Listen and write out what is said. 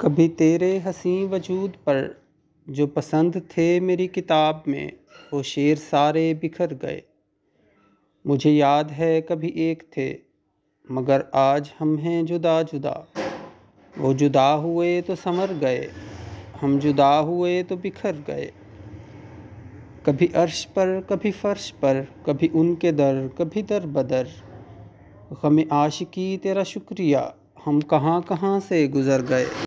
कभी तेरे हसीन वजूद पर जो पसंद थे मेरी किताब में वो शेर सारे बिखर गए मुझे याद है कभी एक थे मगर आज हम हैं जुदा जुदा वो जुदा हुए तो समर गए हम जुदा हुए तो बिखर गए कभी अर्श पर कभी फ़र्श पर कभी उनके दर कभी दर बदर गम आशिकी तेरा शुक्रिया हम कहाँ कहाँ से गुज़र गए